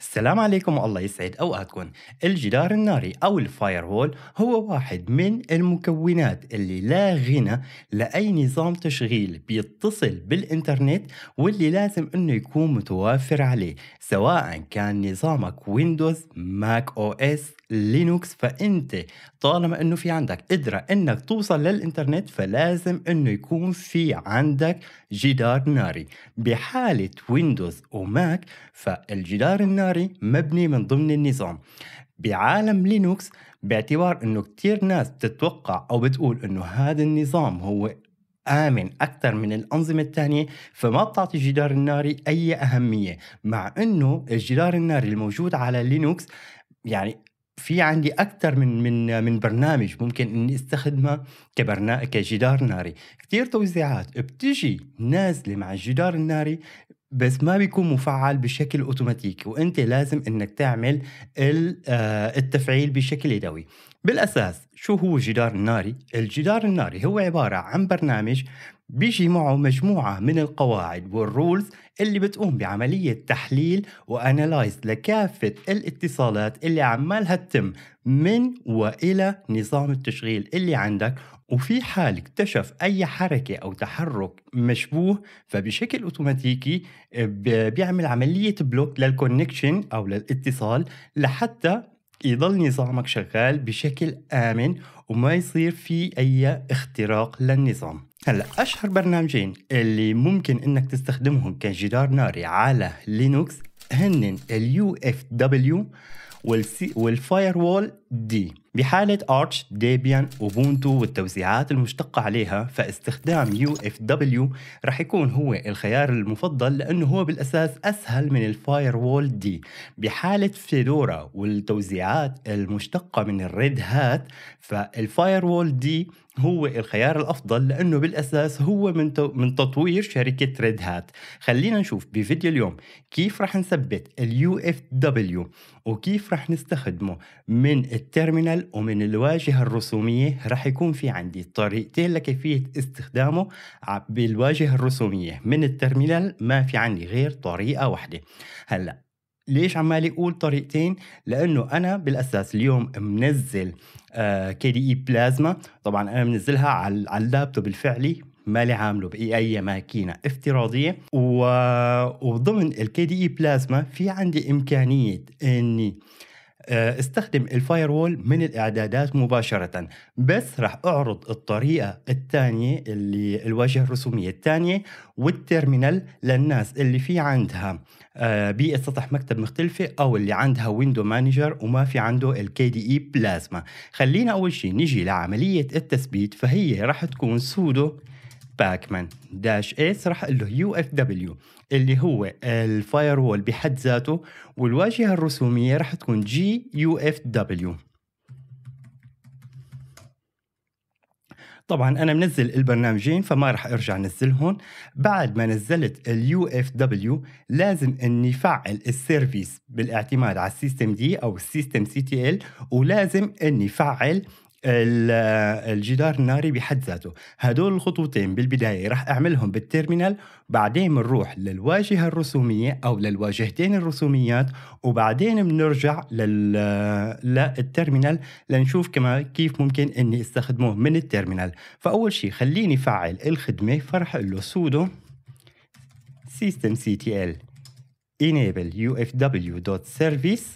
السلام عليكم الله يسعد اوقاتكم الجدار الناري او الفاير هول هو واحد من المكونات اللي لا غنى لاي نظام تشغيل بيتصل بالانترنت واللي لازم انه يكون متوافر عليه سواء كان نظامك ويندوز ماك او اس لينوكس فانت طالما انه في عندك قدره انك توصل للانترنت فلازم انه يكون في عندك جدار ناري بحاله ويندوز وماك فالجدار الناري مبني من ضمن النظام بعالم لينوكس باعتبار انه كتير ناس بتتوقع او بتقول انه هذا النظام هو آمن أكثر من الأنظمة الثانية فما بتعطي الجدار الناري أي أهمية مع أنه الجدار الناري الموجود على لينوكس يعني في عندي اكثر من من من برنامج ممكن اني استخدمه كبرنامج كجدار ناري كثير توزيعات بتجي نازله مع الجدار الناري بس ما بيكون مفعل بشكل اوتوماتيكي وانت لازم انك تعمل آه، التفعيل بشكل يدوي بالاساس شو هو الجدار الناري الجدار الناري هو عباره عن برنامج بيجي معه مجموعة من القواعد والرولز اللي بتقوم بعملية تحليل وأنالايز لكافة الاتصالات اللي عمالها تتم من وإلى نظام التشغيل اللي عندك وفي حال اكتشف أي حركة أو تحرك مشبوه فبشكل أوتوماتيكي آه، بيعمل عملية بلوك للكونكشن أو للاتصال لحتى يضل نظامك شغال بشكل آمن وما يصير في أي اختراق للنظام هلا اشهر برنامجين اللي ممكن انك تستخدمهم كجدار ناري على لينوكس هن اليو اف دبليو والفاير وول دي بحالة أرش، ديبيان، Ubuntu والتوزيعات المشتقة عليها فاستخدام UFW رح يكون هو الخيار المفضل لأنه هو بالأساس أسهل من الفاير وول دي بحالة فيدورا والتوزيعات المشتقة من الريد هات فالفاير وول دي هو الخيار الافضل لانه بالاساس هو من من تطوير شركه ريد هات خلينا نشوف بفيديو اليوم كيف رح نثبت اليو اف دبليو وكيف رح نستخدمه من التيرمينال ومن الواجهة الرسومية رح يكون في عندي طريقتين لكيفية استخدامه بالواجهة الرسومية من الترمينال ما في عندي غير طريقة واحدة هلأ ليش عمالي اقول طريقتين لانه انا بالاساس اليوم منزل آه، كي دي اي بلازما طبعا انا منزلها على اللابتوب الفعلي مالي عامله باي ماكينه افتراضيه و... وضمن الكي دي اي بلازما في عندي امكانيه اني آه، استخدم الفاير وول من الاعدادات مباشره بس راح اعرض الطريقه الثانيه اللي الواجهه الرسوميه الثانيه والتيرمينال للناس اللي في عندها آه، بيئه سطح مكتب مختلفه او اللي عندها ويندو مانجر وما في عنده الكي دي اي بلازما خلينا اول شيء نجي لعمليه التثبيت فهي راح تكون سودو باكمان داش اس راح اقول له يو اف دبليو اللي هو الفاير وول بحد ذاته والواجهه الرسوميه راح تكون جي يو اف دبليو طبعا انا منزل البرنامجين فما راح ارجع انزلهم بعد ما نزلت اليو اف دبليو لازم اني فعل السيرفيس بالاعتماد على السيستم دي او السيستم سي تي ال ولازم اني فعل الجدار الناري بحد ذاته هدول الخطوتين بالبداية راح أعملهم بالتيرمينال بعدين بنروح للواجهة الرسومية أو للواجهتين الرسوميات وبعدين بنرجع لل... للتيرمينال لنشوف كما كيف ممكن أني استخدمه من التيرمينال فأول شيء خليني فعل الخدمة فرح أقول له سودو systemctl enable ufw.service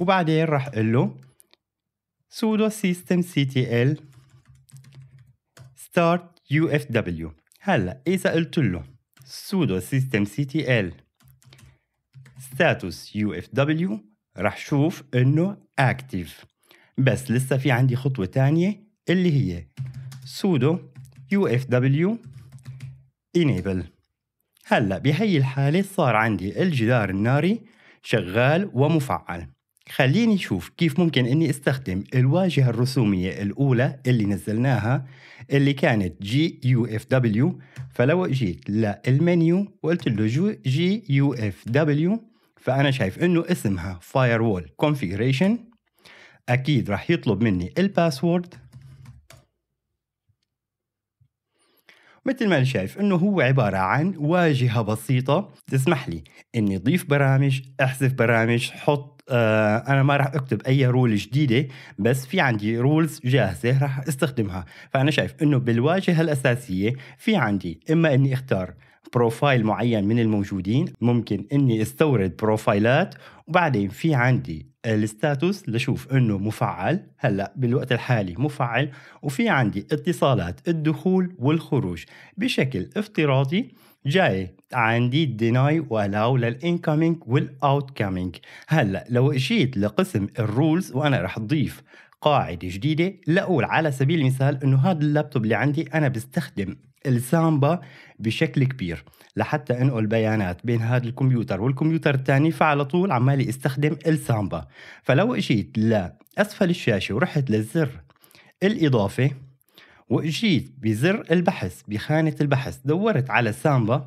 وبعدين راح اقول له sudo systemctl start ufw هلا اذا قلت له sudo systemctl status ufw رح شوف انه active بس لسه في عندي خطوة تانية اللي هي sudo ufw enable هلا بهي الحالة صار عندي الجدار الناري شغال ومفعل خليني أشوف كيف ممكن أني أستخدم الواجهة الرسومية الأولى اللي نزلناها اللي كانت جي يو اف دبليو فلو جيت للمنيو وقلت له جي يو اف دبليو فأنا شايف أنه اسمها فاير وول كونفيجريشن أكيد راح يطلب مني الباسورد مثل ما شايف انه هو عبارة عن واجهة بسيطة تسمح لي اني اضيف برامج احذف برامج حط آه، انا ما راح اكتب اي رول جديده بس في عندي رولز جاهزه راح استخدمها فانا شايف انه بالواجهه الاساسيه في عندي اما اني اختار بروفايل معين من الموجودين ممكن اني استورد بروفايلات وبعدين في عندي الستاتوس لشوف انه مفعل هلا بالوقت الحالي مفعل وفي عندي اتصالات الدخول والخروج بشكل افتراضي جاي عندي deny والlow للincoming والاوتكامينج هلا لو اجيت لقسم الرولز وانا رح اضيف قاعدة جديدة لأقول على سبيل المثال أنه هذا اللابتوب اللي عندي أنا بستخدم السامبا بشكل كبير لحتى انقل بيانات بين هذا الكمبيوتر والكمبيوتر الثاني فعلى طول عمالي استخدم السامبا فلو اجيت لاسفل الشاشه ورحت للزر الاضافه واجيت بزر البحث بخانه البحث دورت على سامبا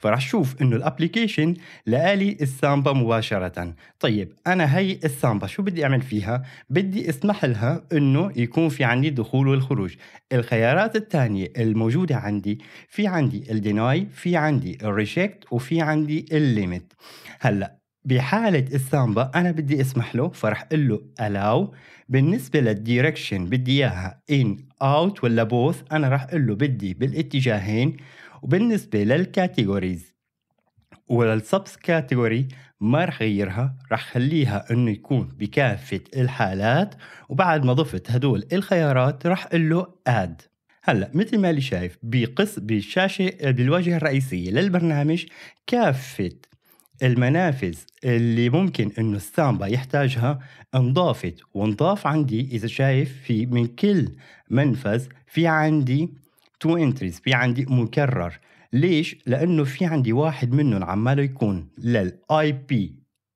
فراح تشوف انه الابلكيشن لالي السامبا مباشره طيب انا هي السامبا شو بدي اعمل فيها بدي اسمح لها انه يكون في عندي دخول والخروج الخيارات الثانيه الموجوده عندي في عندي الديناي في عندي الريجكت وفي عندي الليمت هلا بحالة السامبا أنا بدي أسمح له فرح أقول له allow بالنسبة للديركشن بدي إياها in out ولا both أنا راح أقول له بدي بالاتجاهين وبالنسبة للكاتيجوريز وللسبس كاتيجوري ما رح غيرها رح خليها انه يكون بكافة الحالات وبعد ما ضفت هدول الخيارات رح له اد هلا مثل ما اللي شايف بقص بالشاشة بالواجهة الرئيسية للبرنامج كافة المنافذ اللي ممكن انه السامبا يحتاجها انضافت وانضاف عندي اذا شايف في من كل منفذ في عندي تو انتريز في عندي مكرر ليش؟ لأنه في عندي واحد منهم عماله يكون للاي بي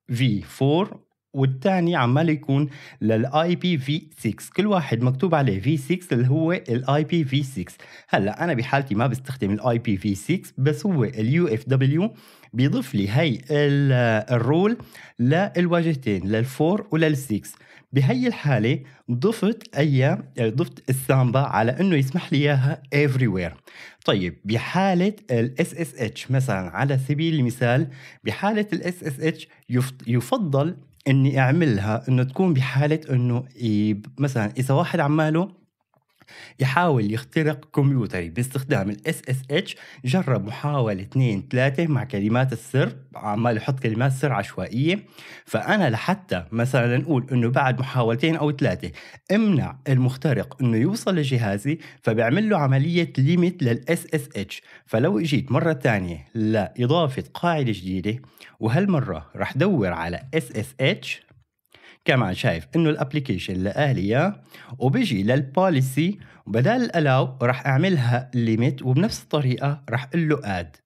في 4 والثاني عمال يكون للاي بي في 6 كل واحد مكتوب عليه في 6 اللي هو الاي بي في 6 هلا انا بحالتي ما بستخدم الاي بي في 6 بس هو اليو اف دبليو بيضيف لي هي الرول للواجهتين للفور ولل6 بهي الحالة ضفت أي آه، ضفت السامبا على أنه يسمح لي إياها everywhere طيب بحالة ال SSH مثلا على سبيل المثال بحالة ال SSH يفضل اني اعملها انه تكون بحاله انه مثلا اذا واحد عماله يحاول يخترق كمبيوتري باستخدام الاس اس اتش جرب محاولة 2 3 مع كلمات السر عمال يحط كلمات سر عشوائية فأنا لحتى مثلا نقول أنه بعد محاولتين أو ثلاثة امنع المخترق أنه يوصل لجهازي فبيعمل له عملية ليميت للاس اس اتش فلو اجيت مرة ثانية لإضافة قاعدة جديدة وهالمرة رح دور على اس اس اتش كمان شايف انه الابلكيشن لاهلي اياه وبيجي للبوليسي وبدال الاو راح اعملها ليميت وبنفس الطريقه راح اقول له اد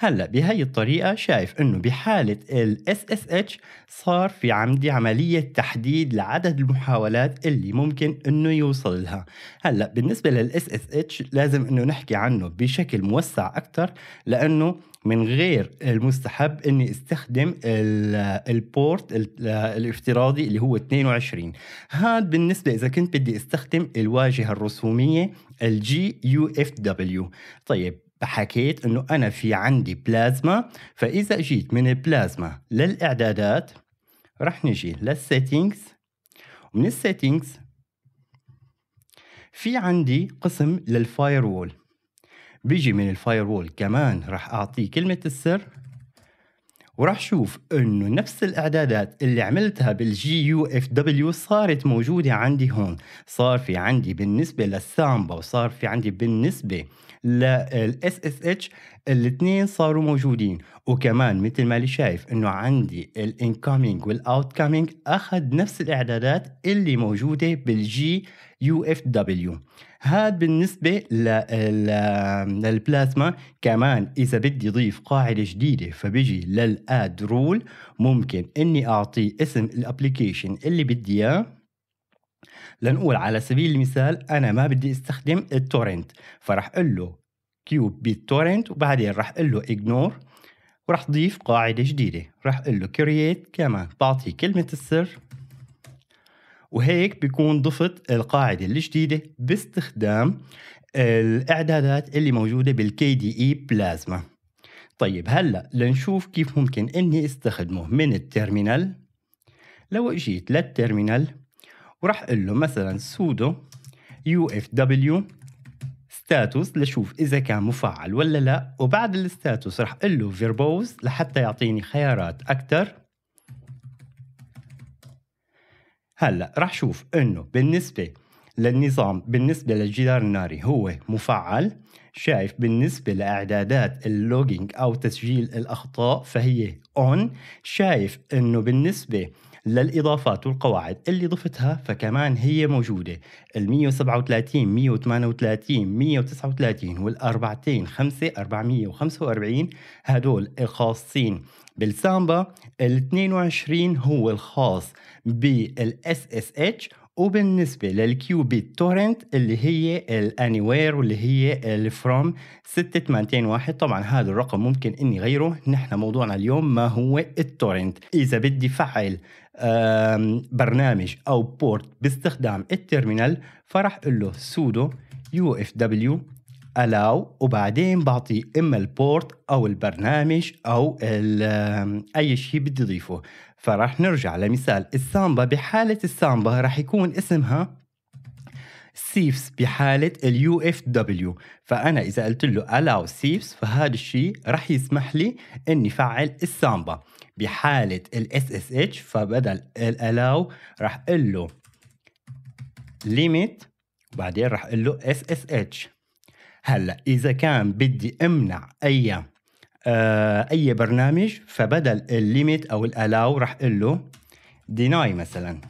هلا بهي الطريقه شايف انه بحاله ال SSH صار في عندي عمليه تحديد لعدد المحاولات اللي ممكن انه يوصل لها هلا بالنسبه لل SSH لازم انه نحكي عنه بشكل موسع اكثر لانه من غير المستحب اني استخدم البورت الافتراضي اللي هو 22 هذا بالنسبه اذا كنت بدي استخدم الواجهه الرسوميه الجي يو اف دبليو طيب حكيت انه انا في عندي بلازما فاذا جيت من البلازما للاعدادات رح نجي للسيتينجز ومن السيتينجز في عندي قسم للفاير وول بيجي من الفاير وول كمان رح اعطيه كلمة السر وراح شوف انه نفس الاعدادات اللي عملتها بالجي يو اف دبليو صارت موجوده عندي هون صار في عندي بالنسبه للسامبا وصار في عندي بالنسبه للاس اس اتش الاثنين صاروا موجودين وكمان مثل ما اللي شايف انه عندي الانكومينج والاوتكومينج اخذ نفس الاعدادات اللي موجوده بالجي يو اف دبليو هذا بالنسبة للبلازما كمان إذا بدي أضيف قاعدة جديدة فبيجي للاد رول ممكن إني أعطيه اسم الابليكيشن اللي بدي إياه لنقول على سبيل المثال أنا ما بدي أستخدم التورنت فراح أقول له كيوب بالتورنت وبعدين راح أقول له إجنور وراح ضيف قاعدة جديدة راح أقول له كرييت كمان بعطيه كلمة السر وهيك بيكون ضفت القاعدة الجديدة باستخدام الاعدادات اللي موجودة بالكي دي اي بلازما طيب هلا لنشوف كيف ممكن اني استخدمه من التيرمينال لو اجيت للتيرمينال وراح اقول له مثلا sudo ufw status لشوف اذا كان مفعل ولا لا وبعد الستاتوس راح اقول له verbose لحتى يعطيني خيارات اكثر هلا راح شوف انه بالنسبه للنظام بالنسبه للجدار الناري هو مفعل شايف بالنسبه لاعدادات اللوجينج او تسجيل الاخطاء فهي اون شايف انه بالنسبه للإضافات والقواعد اللي ضفتها فكمان هي موجودة ال 137 138 139 وال 200 5 445 هدول الخاصين بالسامبا ال 22 هو الخاص بالاس اس اتش وبالنسبة للكيوبيت تورنت اللي هي الانيوير واللي هي الفروم 6201 طبعا هذا الرقم ممكن اني غيره نحن موضوعنا اليوم ما هو التورنت اذا بدي فعل برنامج او بورت باستخدام التيرمينال فرح اقول له سودو يو اف دبليو الاو وبعدين بعطيه اما البورت او البرنامج او اي شيء بدي اضيفه فرح نرجع لمثال السامبا بحالة السامبا رح يكون اسمها سيفس بحالة اليو اف دبليو فأنا إذا قلت له allow سيفس فهذا الشيء رح يسمح لي إني فعل السامبا بحالة الاس اس اتش فبدل allow رح أقول له limit وبعدين رح أقول له اس اس اتش هلا إذا كان بدي أمنع أي آه، اي برنامج فبدل الليميت او الالاو راح اقول له ديناي مثلا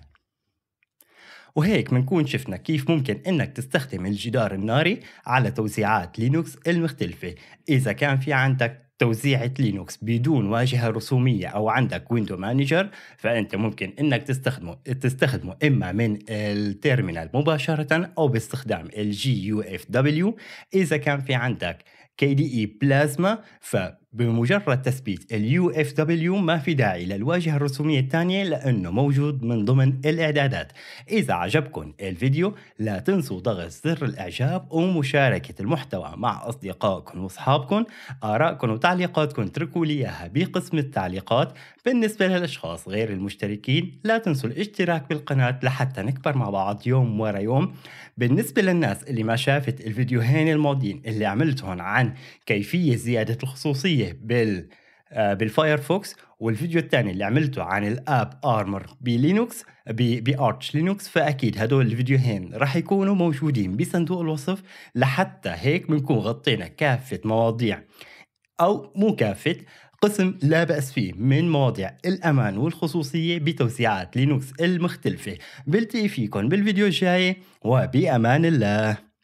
وهيك بنكون شفنا كيف ممكن انك تستخدم الجدار الناري على توزيعات لينوكس المختلفة اذا كان في عندك توزيعة لينوكس بدون واجهة رسومية أو عندك ويندو مانجر فأنت ممكن إنك تستخدمه تستخدمه إما من التيرمينال مباشرة أو باستخدام الجي يو اف دبليو إذا كان في عندك كي دي اي بلازما ف بمجرد تثبيت اليو اف دبليو ما في داعي للواجهة الرسومية الثانية لأنه موجود من ضمن الإعدادات إذا عجبكم الفيديو لا تنسوا ضغط زر الإعجاب ومشاركة المحتوى مع أصدقائكم وأصحابكم آرائكم وتعليقاتكم اتركوا لي إياها بقسم التعليقات بالنسبة للأشخاص غير المشتركين لا تنسوا الاشتراك بالقناة لحتى نكبر مع بعض يوم ورا يوم بالنسبة للناس اللي ما شافت الفيديوهين الماضيين اللي عملتهم عن كيفية زيادة الخصوصية فيه بال آه، بالفايرفوكس والفيديو الثاني اللي عملته عن الاب ارمر بلينوكس بارتش لينوكس فاكيد هدول الفيديوهين راح يكونوا موجودين بصندوق الوصف لحتى هيك بنكون غطينا كافه مواضيع او مو كافه قسم لا بأس فيه من مواضيع الأمان والخصوصية بتوسيعات لينوكس المختلفة بلتقي فيكم بالفيديو الجاي وبأمان الله